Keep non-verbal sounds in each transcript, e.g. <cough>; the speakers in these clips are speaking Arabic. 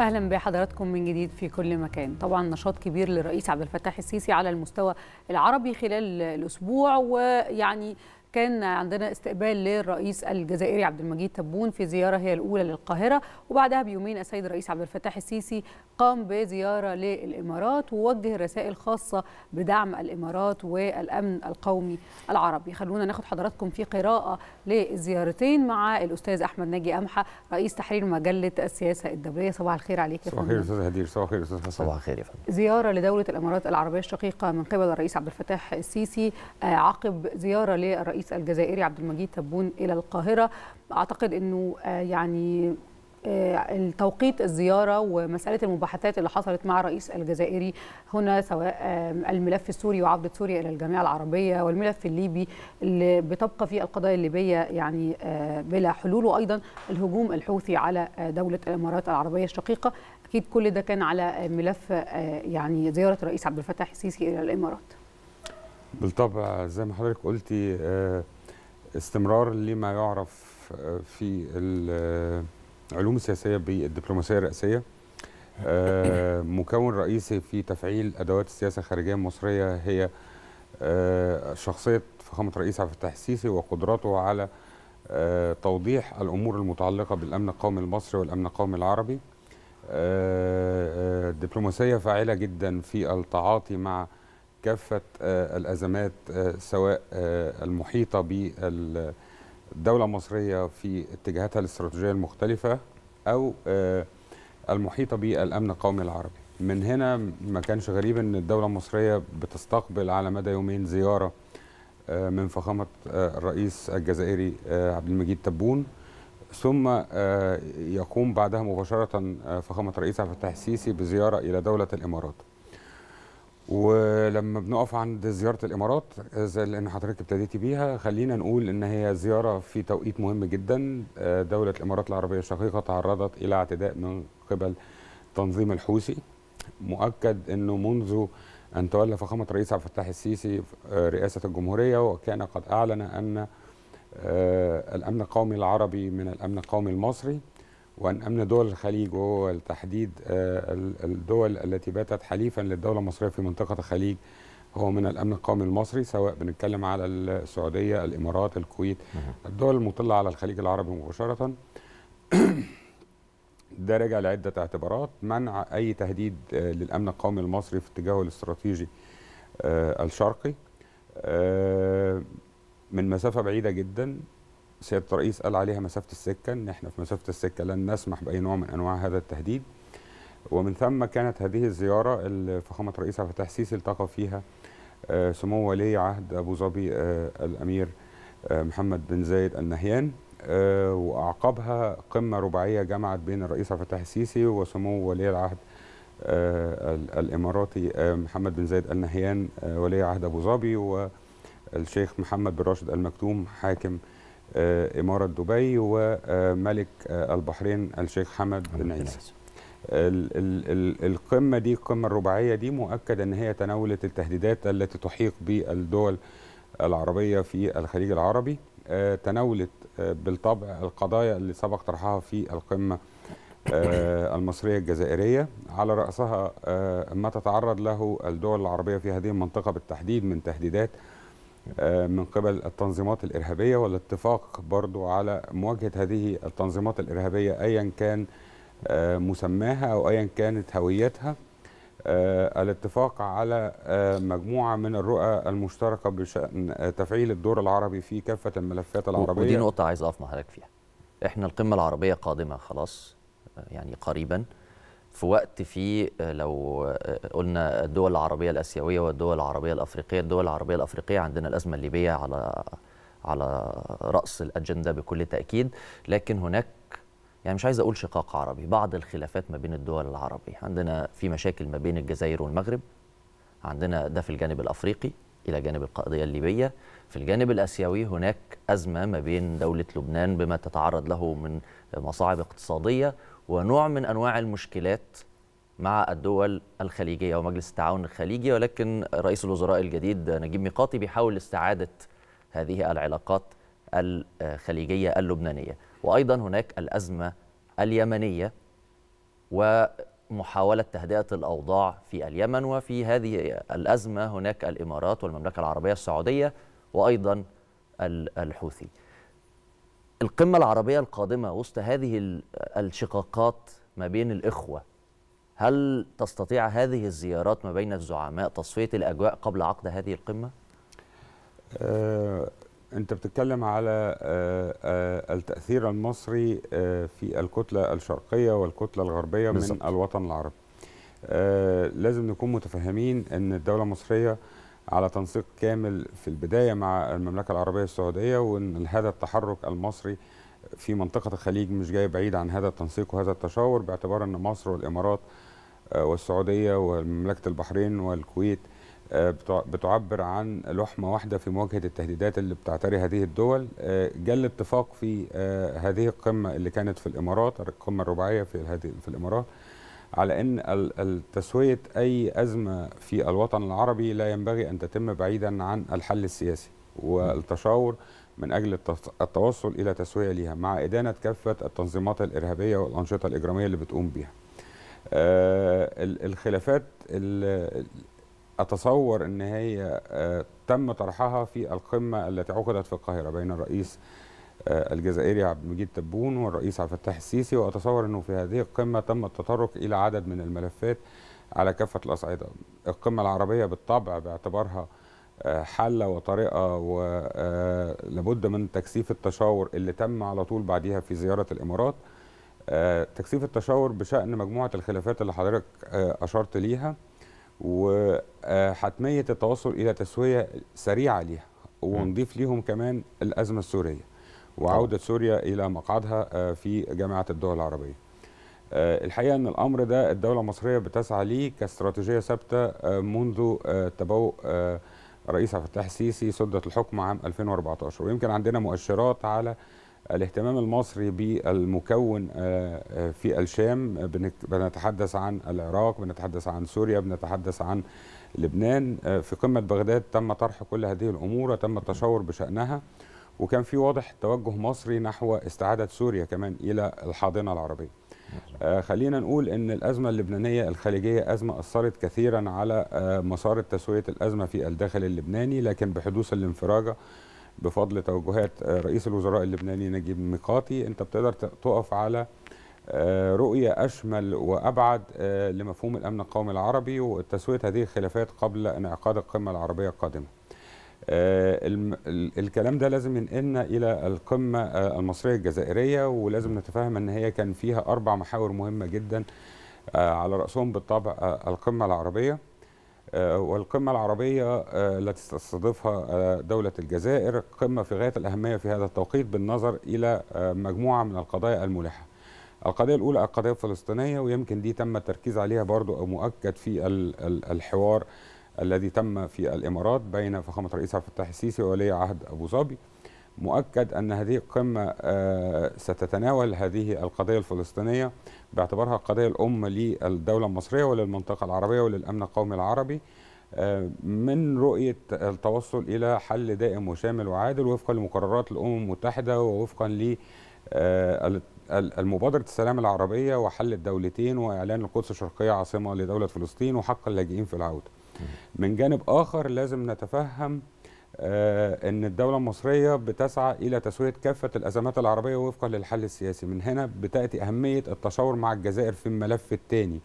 اهلا بحضراتكم من جديد في كل مكان طبعا نشاط كبير للرئيس عبد الفتاح السيسي على المستوى العربي خلال الاسبوع ويعني كان عندنا استقبال للرئيس الجزائري عبد المجيد تبون في زياره هي الاولى للقاهره وبعدها بيومين السيد الرئيس عبد الفتاح السيسي قام بزياره للامارات ووجه رسائل خاصه بدعم الامارات والامن القومي العربي خلونا ناخد حضراتكم في قراءه للزيارتين مع الاستاذ احمد ناجي امحه رئيس تحرير مجله السياسه الدوليه صباح الخير عليك يا فندم صباح الخير استاذ هدير صباح الخير استاذ حسن صباح الخير يا فندم زياره لدوله الامارات العربيه الشقيقه من قبل الرئيس عبد الفتاح السيسي آه، عقب زياره للرئيس الرئيس الجزائري عبد المجيد تبون الى القاهره اعتقد انه آه، يعني آه، التوقيت الزيارة ومسألة المباحثات اللي حصلت مع الرئيس الجزائري هنا سواء الملف السوري وعودة سوريا إلى الجامعة العربية والملف الليبي اللي بتبقى فيه القضايا الليبية يعني آه، بلا حلول وأيضا الهجوم الحوثي على دولة الإمارات العربية الشقيقة أكيد كل ده كان على ملف يعني زيارة الرئيس عبد الفتاح السيسي إلى الإمارات بالطبع زي ما حضرتك قلتي آه، استمرار لما يعرف آه، في العلوم آه، السياسيه بالدبلوماسيه الرئاسيه مكون رئيسي في تفعيل ادوات السياسه الخارجيه المصريه هي شخصيه فخامه الرئيس عبد الفتاح السيسي وقدرته على توضيح الامور المتعلقه بالامن القومي المصري والامن القومي العربي دبلوماسيه فاعله جدا في التعاطي مع كافه آه، الازمات آه، سواء آه، المحيطه بالدوله المصريه في اتجاهاتها الاستراتيجيه المختلفه او المحيطه بالامن القومي العربي من هنا ما كانش غريب ان الدوله المصريه بتستقبل على مدى يومين زياره من فخامه الرئيس الجزائري عبد المجيد تبون ثم يقوم بعدها مباشره فخامه الرئيس عبد الفتاح السيسي بزياره الى دوله الامارات ولما بنقف عند زيارة الإمارات لأن حضرتك ابتديتي بيها خلينا نقول إن هي زيارة في توقيت مهم جدا آه، دولة الإمارات العربية الشقيقة تعرضت إلى اعتداء من قبل تنظيم الحوثي مؤكد أنه منذ أن تولى فخامة الرئيس عبد الفتاح السيسي آه، رئاسة الجمهورية وكان قد أعلن أن آه، الأمن القومي العربي من الأمن القومي المصري وأن أمن دول الخليج وهو بالتحديد آه، الدول التي باتت حليفا للدولة المصرية في منطقة الخليج هو من الأمن القومي المصري سواء بنتكلم على السعودية الإمارات الكويت الدول المطلة على الخليج العربي مباشرة <clears throat> ده راجع لعدة اعتبارات منع أي تهديد آه، للأمن القومي المصري في اتجاهه الاستراتيجي آه، الشرقي من مسافة بعيدة جدا سياده الرئيس قال عليها مسافه السكه ان احنا في مسافه السكه لن نسمح باي نوع من انواع هذا التهديد ومن ثم كانت هذه الزياره اللي فخامه الرئيس عبد الفتاح السيسي التقى فيها آه، سمو ولي عهد ابو ظبي آه، الامير آه، محمد بن زايد النهيان واعقبها قمه رباعيه جمعت بين الرئيس عبد الفتاح السيسي وسمو ولي العهد الاماراتي محمد بن زايد النهيان ولي عهد ابو ظبي والشيخ محمد بن راشد المكتوم حاكم آه، إمارة دبي وملك آه، آه، البحرين الشيخ حمد بن عيسى القمة دي القمة الرباعية دي مؤكد أن هي تناولت التهديدات التي تحيق بالدول العربية في الخليج العربي تناولت بالطبع القضايا اللي سبق طرحها في القمة المصرية الجزائرية على رأسها ما تتعرض له الدول العربية في هذه المنطقة بالتحديد من تهديدات آه، من قبل التنظيمات الإرهابية والاتفاق برضو على مواجهة هذه التنظيمات الإرهابية أيا كان آه، مسماها أو أيا كانت هويتها آه، الاتفاق على مجموعة من الرؤى المشتركة بشأن تفعيل الدور العربي في كافة الملفات العربية ودي نقطة عايز أقف مع حضرتك فيها إحنا القمة العربية قادمة خلاص يعني قريباً في وقت فيه آه، لو آه، قلنا الدول العربية الآسيوية والدول العربية الأفريقية الدول العربية الأفريقية عندنا الأزمة الليبية على على رأس الأجندة بكل تأكيد لكن هناك يعني مش عايز أقول شقاق عربي بعض الخلافات ما بين الدول العربية عندنا في مشاكل ما بين الجزائر والمغرب عندنا ده في الجانب الأفريقي إلى جانب القضية الليبية في الجانب الآسيوي هناك أزمة ما بين دولة لبنان بما تتعرض له من مصاعب اقتصادية ونوع من انواع المشكلات مع الدول الخليجيه ومجلس التعاون الخليجي ولكن رئيس الوزراء الجديد نجيب ميقاتي بيحاول استعاده هذه العلاقات الخليجيه اللبنانيه وايضا هناك الازمه اليمنيه ومحاوله تهدئه الاوضاع في اليمن وفي هذه الازمه هناك الامارات والمملكه العربيه السعوديه وايضا الحوثي القمة العربية القادمة وسط هذه الشقاقات ما بين الإخوة هل تستطيع هذه الزيارات ما بين الزعماء تصفية الأجواء قبل عقد هذه القمة؟ آه، أنت بتتكلم على آه، آه، التأثير المصري آه، في الكتلة الشرقية والكتلة الغربية بالزبط. من الوطن العربي آه، لازم نكون متفهمين أن الدولة المصرية آه، على تنسيق كامل في البداية مع المملكة العربية السعودية وأن هذا التحرك المصري في منطقة الخليج مش جاي بعيد عن هذا التنسيق وهذا التشاور باعتبار أن مصر والإمارات آه، والسعودية ومملكة البحرين والكويت آه، بتعبر عن لحمة واحدة في مواجهة التهديدات اللي بتعتري هذه الدول آه، جل اتفاق في هذه القمة اللي كانت في الإمارات القمة الرباعية في, في الإمارات على ان تسويه اي ازمه في الوطن العربي لا ينبغي ان تتم بعيدا عن الحل السياسي والتشاور من اجل التوصل الى تسويه ليها مع ادانه كافه التنظيمات الارهابيه والانشطه الاجراميه اللي بتقوم بيها. آه، الخلافات اتصور ان هي آه، تم طرحها في القمه التي عقدت في القاهره بين الرئيس آه، الجزائري عبد المجيد تبون والرئيس عبد الفتاح السيسي واتصور انه في هذه القمه تم التطرق الى عدد من الملفات على كافه الاصعده القمه العربيه بالطبع باعتبارها آه، حاله وطريقه ولابد آه، من تكثيف التشاور اللي تم على طول بعدها في زياره الامارات تكثيف التشاور بشان مجموعه الخلافات اللي حضرتك اشرت ليها وحتميه التوصل الى تسويه سريعه ليها ونضيف ليهم كمان الازمه السوريه وعودة سوريا إلى مقعدها آه، في جامعة الدول العربية آه، الحقيقة أن الأمر ده الدولة المصرية بتسعى ليه كاستراتيجية ثابتة آه، منذ تبوء رئيس عبد الفتاح السيسي سدة الحكم عام 2014 ويمكن عندنا مؤشرات على الاهتمام المصري بالمكون في الشام بنتحدث عن العراق بنتحدث عن سوريا بنتحدث عن لبنان في قمة بغداد تم طرح كل هذه الأمور وتم التشاور بشأنها وكان في واضح توجه مصري نحو استعادة سوريا كمان إلى الحاضنة العربية نعم. آه خلينا نقول أن الأزمة اللبنانية الخليجية أزمة أثرت كثيرا على آه مسار تسوية الأزمة في الداخل اللبناني لكن بحدوث الانفراجة بفضل توجهات آه رئيس الوزراء اللبناني نجيب ميقاتي أنت بتقدر تقف على آه، رؤية أشمل وأبعد آه، لمفهوم الأمن القومي العربي وتسوية هذه الخلافات قبل انعقاد القمة العربية القادمة آه، الكلام ده لازم ينقلنا الى القمه آه، المصريه الجزائريه ولازم نتفاهم ان هي كان فيها اربع محاور مهمه جدا آه، على راسهم بالطبع القمه العربيه والقمة العربية التي تستضيفها دولة الجزائر قمة في غاية الأهمية في هذا التوقيت بالنظر إلى مجموعة من القضايا الملحة القضية الأولى القضية الفلسطينية ويمكن دي تم التركيز عليها برضو مؤكد في الحوار الذي تم في الامارات بين فخامه الرئيس عبد الفتاح السيسي وولي عهد ابو ظبي مؤكد ان هذه القمه آه، ستتناول هذه القضيه الفلسطينيه باعتبارها القضيه الام للدوله المصريه وللمنطقه العربيه وللامن القومي العربي آه، من رؤيه التوصل الى حل دائم وشامل وعادل وفقا لمقررات الامم المتحده ووفقا ل آه، المبادرة السلام العربية وحل الدولتين وإعلان القدس الشرقية عاصمة لدولة فلسطين وحق اللاجئين في العودة من جانب آخر لازم نتفهم آه، أن الدولة المصرية بتسعى إلى تسوية كافة الأزمات العربية وفقا للحل السياسي من هنا بتأتي أهمية التشاور مع الجزائر في الملف الثاني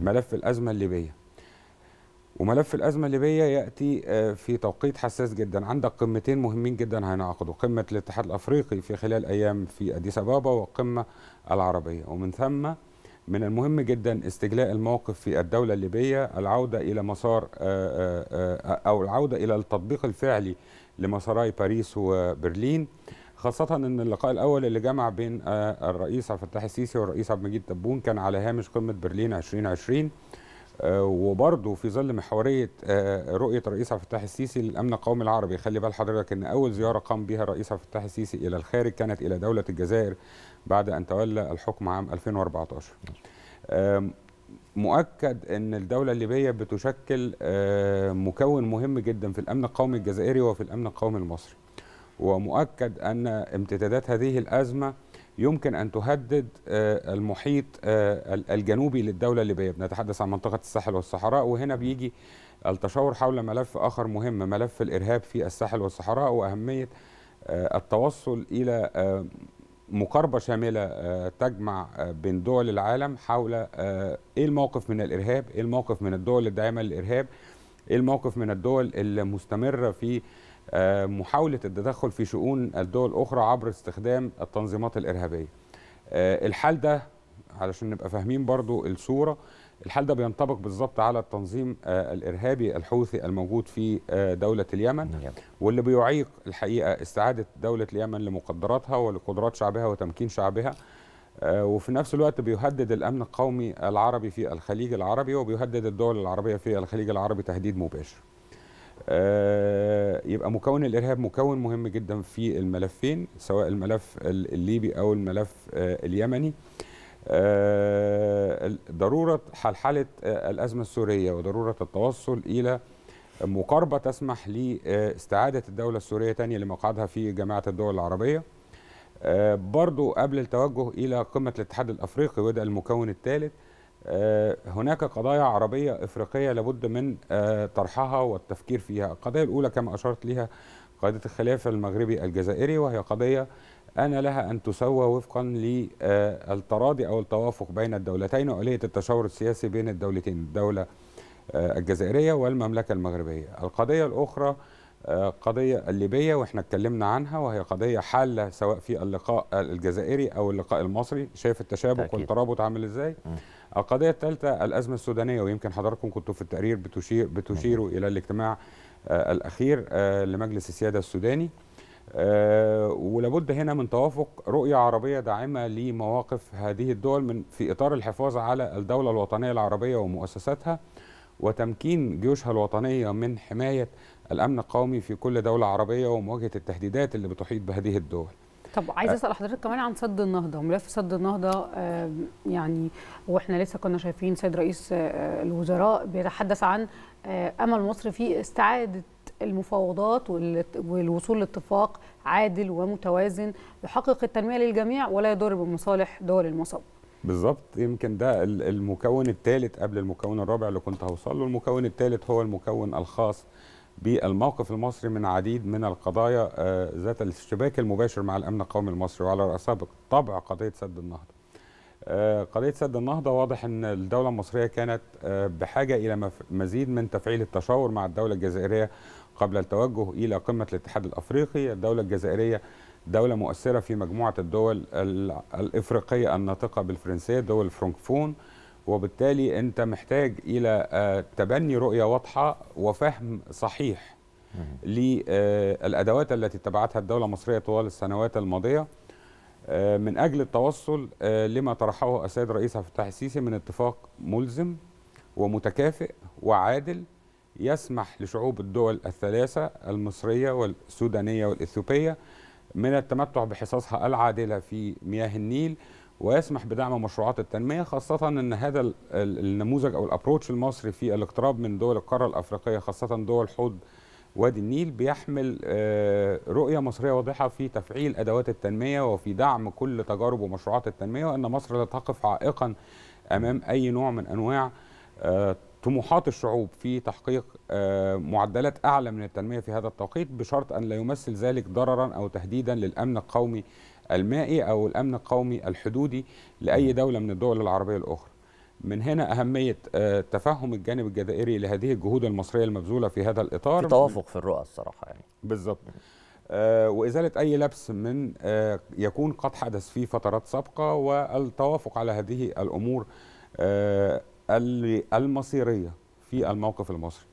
ملف الأزمة الليبية وملف الأزمة الليبية يأتي آه، في توقيت حساس جدا عندك قمتين مهمين جدا هينعقدوا قمة الاتحاد الأفريقي في خلال أيام في أديس أبابا والقمة العربية ومن ثم من المهم جدا استجلاء الموقف في الدولة الليبية العودة إلى مسار آه، آه، آه، أو العودة إلى التطبيق الفعلي لمساري باريس وبرلين خاصة أن اللقاء الأول اللي جمع بين الرئيس عبد الفتاح السيسي والرئيس عبد المجيد تبون كان على هامش قمة برلين 2020 آه، وبرضه في ظل محوريه آه، رؤيه الرئيس عبد الفتاح السيسي للامن القومي العربي خلي بال حضرتك ان اول زياره قام بها الرئيس عبد الفتاح السيسي الى الخارج كانت الى دوله الجزائر بعد ان تولى الحكم عام 2014 مؤكد ان الدوله الليبيه بتشكل مكون مهم جدا في الامن القومي الجزائري وفي الامن القومي المصري ومؤكد ان امتدادات هذه الازمه يمكن أن تهدد آه، المحيط آه، الجنوبي للدولة الليبية بنتحدث عن منطقة الساحل والصحراء وهنا بيجي التشاور حول ملف آخر مهم ملف الإرهاب في الساحل والصحراء وأهمية آه، التوصل إلى مقاربة شاملة تجمع بين دول العالم حول إيه الموقف من الإرهاب إيه الموقف من الدول الداعمة للإرهاب إيه الموقف من الدول المستمرة في آه، محاولة التدخل في شؤون الدول الأخرى عبر استخدام التنظيمات الإرهابية آه، الحال ده علشان نبقى فاهمين برضو الصورة الحال ده بينطبق بالظبط على التنظيم آه، الإرهابي الحوثي الموجود في دولة اليمن نعم. واللي بيعيق الحقيقة استعادة دولة اليمن لمقدراتها ولقدرات شعبها وتمكين شعبها وفي نفس الوقت بيهدد الأمن القومي العربي في الخليج العربي وبيهدد الدول العربية في الخليج العربي تهديد مباشر آه، يبقى مكون الارهاب مكون مهم جدا في الملفين سواء الملف الليبي او الملف آه، اليمني آه، ضروره حلحله الازمه السوريه وضروره التوصل الى مقاربه تسمح لاستعاده الدوله السوريه ثانيه لمقعدها في جامعه الدول العربيه برضو قبل التوجه الى قمه الاتحاد الافريقي وده المكون الثالث آه، هناك قضايا عربية إفريقية لابد من آه، طرحها والتفكير فيها القضية الأولى كما أشرت لها قضية الخلافة المغربي الجزائري وهي قضية أنا لها أن تسوى وفقا للتراضي أو التوافق بين الدولتين وآلية التشاور السياسي بين الدولتين الدولة آه، الجزائرية والمملكة المغربية القضية الأخرى قضية الليبية وإحنا اتكلمنا عنها وهي قضية حالة سواء في اللقاء الجزائري أو اللقاء المصري شايف التشابك والترابط عامل إزاي؟ م. القضية الثالثة الأزمة السودانية ويمكن حضراتكم كنتوا في التقرير بتشير بتشيروا إلى الاجتماع آه، الأخير آه، لمجلس السيادة السوداني آه، ولابد هنا من توافق رؤية عربية داعمة لمواقف هذه الدول من في إطار الحفاظ على الدولة الوطنية العربية ومؤسساتها وتمكين جيوشها الوطنية من حماية الأمن القومي في كل دولة عربية ومواجهة التهديدات اللي بتحيط بهذه الدول طب عايز اسال حضرتك كمان عن سد النهضه ملف سد النهضه يعني واحنا لسه كنا شايفين سيد رئيس آه، الوزراء بيتحدث عن آه، امل مصر في استعاده المفاوضات والوصول لاتفاق عادل ومتوازن يحقق التنميه للجميع ولا يضر بمصالح دول المصاب بالظبط يمكن ده المكون الثالث قبل المكون الرابع اللي كنت هوصل له المكون الثالث هو المكون الخاص بالموقف المصري من عديد من القضايا آه، ذات الاشتباك المباشر مع الامن القومي المصري وعلى راسها بالطبع قضيه سد النهضه. آه، قضيه سد النهضه واضح ان الدوله المصريه كانت آه، بحاجه الى مزيد من تفعيل التشاور مع الدوله الجزائريه قبل التوجه الى قمه الاتحاد الافريقي، الدوله الجزائريه دولة مؤثرة في مجموعة الدول الإفريقية الناطقة بالفرنسية دول فرانكفون وبالتالي انت محتاج الى آه، تبني رؤيه واضحه وفهم صحيح للادوات آه، التي اتبعتها الدوله المصريه طوال السنوات الماضيه آه، من اجل التوصل لما طرحه السيد الرئيس عبد الفتاح السيسي من اتفاق ملزم ومتكافئ وعادل يسمح لشعوب الدول الثلاثه المصريه والسودانيه والاثيوبيه من التمتع بحصصها العادله في مياه النيل ويسمح بدعم مشروعات التنميه خاصه ان هذا النموذج او الابروتش المصري في الاقتراب من دول القاره الافريقيه خاصه دول حوض وادي النيل بيحمل آه، رؤيه مصريه واضحه في تفعيل ادوات التنميه وفي دعم كل تجارب ومشروعات التنميه وان مصر لا تقف عائقا امام اي نوع من انواع آه، طموحات الشعوب في تحقيق آه، معدلات أعلى من التنمية في هذا التوقيت بشرط أن لا يمثل ذلك ضررا أو تهديدا للأمن القومي المائي أو الأمن القومي الحدودي لأي دولة من الدول العربية الأخرى من هنا أهمية آه، تفهم الجانب الجزائري لهذه الجهود المصرية المبذولة في هذا الإطار في توافق في الرؤى الصراحة يعني بالظبط آه، وإزالة أي لبس من يكون قد حدث في فترات سابقة والتوافق على هذه الأمور المصيريه في الموقف المصري.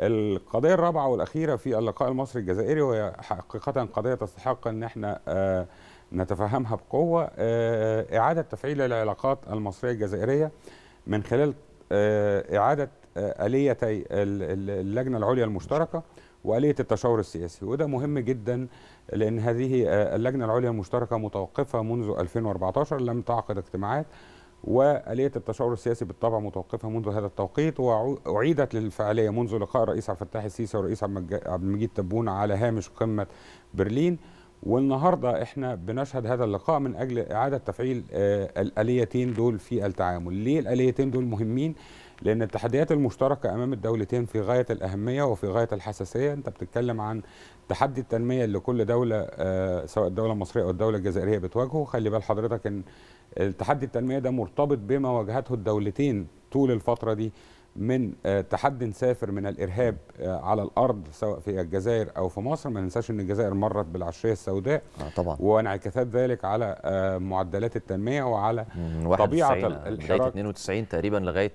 القضيه الرابعه والاخيره في اللقاء المصري الجزائري وهي حقيقه قضيه تستحق ان احنا آه، نتفهمها بقوه آه، اعاده تفعيل العلاقات المصريه الجزائريه من خلال آه، اعاده اليتي اللجنه العليا المشتركه واليه التشاور السياسي وده مهم جدا لان هذه اللجنه العليا المشتركه متوقفه منذ 2014 لم تعقد اجتماعات وآلية التشاور السياسي بالطبع متوقفة منذ هذا التوقيت وأعيدت للفعالية منذ لقاء الرئيس عبد الفتاح السيسي والرئيس عبد المجيد تبون على هامش قمة برلين والنهارده احنا بنشهد هذا اللقاء من اجل اعاده تفعيل آه، الاليتين دول في التعامل، ليه الاليتين دول مهمين؟ لان التحديات المشتركه امام الدولتين في غايه الاهميه وفي غايه الحساسيه، انت بتتكلم عن تحدي التنميه اللي كل دوله آه، سواء الدوله المصريه او الدوله الجزائريه بتواجهه، خلي بال حضرتك ان التحدي التنميه ده مرتبط بما واجهته الدولتين طول الفتره دي من آه، تحد سافر من الارهاب آه، على الارض سواء في الجزائر او في مصر ما ننساش ان الجزائر مرت بالعشريه السوداء آه طبعا وانعكاسات ذلك على آه، معدلات التنميه وعلى طبيعه الحراك 92 تقريبا لغايه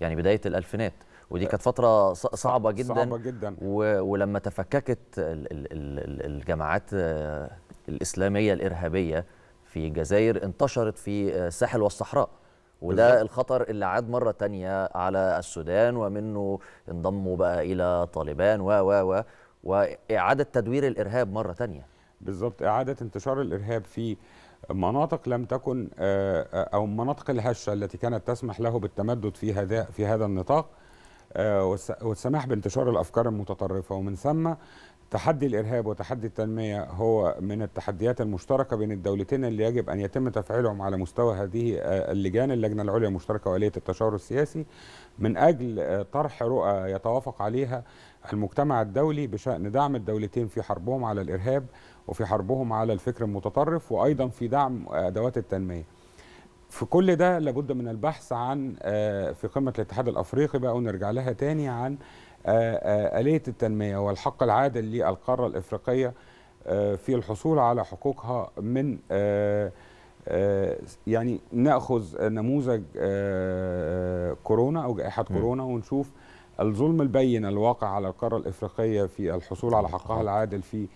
يعني بدايه الالفينات ودي كانت فترة صعبة جدا صعبة جدا و... ولما تفككت الجماعات الإسلامية الإرهابية في جزائر انتشرت في آه، الساحل والصحراء وده الخطر اللي عاد مرة تانية على السودان ومنه انضموا بقى إلى طالبان و و و وإعادة تدوير الإرهاب مرة تانية بالظبط إعادة انتشار الإرهاب في مناطق لم تكن آه، آه، أو مناطق الهشة التي كانت تسمح له بالتمدد في هذا في هذا النطاق والسماح بانتشار الأفكار المتطرفة ومن ثم تحدي الارهاب وتحدي التنميه هو من التحديات المشتركه بين الدولتين اللي يجب ان يتم تفعيلهم على مستوى هذه آه، اللجان اللجنه العليا المشتركه واليه التشاور السياسي من اجل آه، طرح رؤى يتوافق عليها المجتمع الدولي بشان دعم الدولتين في حربهم على الارهاب وفي حربهم على الفكر المتطرف وايضا في دعم ادوات التنميه. في كل ده لابد من البحث عن آه، في قمه الاتحاد الافريقي بقى ونرجع لها تاني عن آه، آه، آلية التنمية والحق العادل للقارة الإفريقية آه، في الحصول على حقوقها من يعني ناخذ نموذج كورونا او جائحه كورونا ونشوف الظلم البين الواقع على القاره الافريقيه في الحصول على حقها العادل في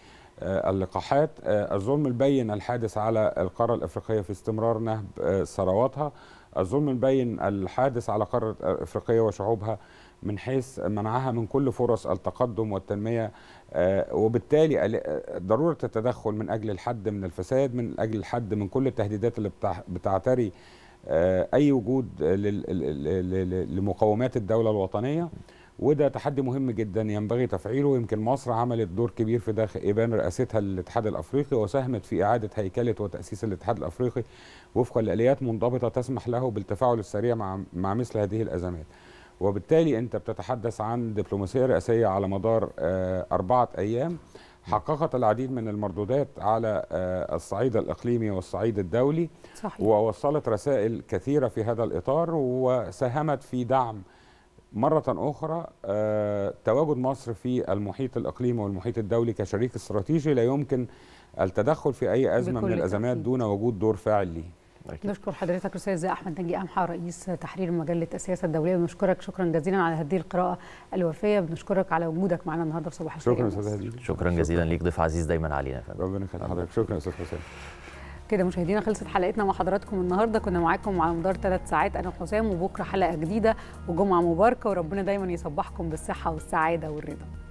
اللقاحات الظلم البين الحادث على القاره الافريقيه في استمرار نهب ثرواتها الظلم البين الحادث على قارة الافريقيه وشعوبها من حيث منعها من كل فرص التقدم والتنمية آه، وبالتالي آه، ضرورة التدخل من أجل الحد من الفساد من أجل الحد من كل التهديدات اللي بتعتري آه، أي وجود لمقومات الدولة الوطنية وده تحدي مهم جدا ينبغي تفعيله يمكن مصر عملت دور كبير في داخل إبان رئاستها للاتحاد الأفريقي وساهمت في إعادة هيكلة وتأسيس الاتحاد الأفريقي وفقا لآليات منضبطة تسمح له بالتفاعل السريع مع, مع مثل هذه الأزمات وبالتالي انت بتتحدث عن دبلوماسيه رئاسيه على مدار آه، اربعه ايام حققت العديد من المردودات على آه، الصعيد الاقليمي والصعيد الدولي صحيح. ووصلت رسائل كثيره في هذا الاطار وساهمت في دعم مرة أخرى آه، تواجد مصر في المحيط الإقليمي والمحيط الدولي كشريك استراتيجي لا يمكن التدخل في أي أزمة من الأزمات دون وجود دور فاعل ليه أكيد. نشكر حضرتك الاستاذ احمد نجي امحى رئيس تحرير مجله السياسه الدوليه بنشكرك شكرا جزيلا على هذه القراءه الوفيه بنشكرك على وجودك معنا النهارده في صباح الخير شكرا استاذ شكرا جزيلا ليك ضيف عزيز دايما علينا فندم ربنا يخلي حضرتك شكرا استاذ حسام كده مشاهدينا خلصت حلقتنا مع حضراتكم النهارده كنا معاكم على مدار ثلاث ساعات انا حسام وبكره حلقه جديده وجمعه مباركه وربنا دايما يصبحكم بالصحه والسعاده والرضا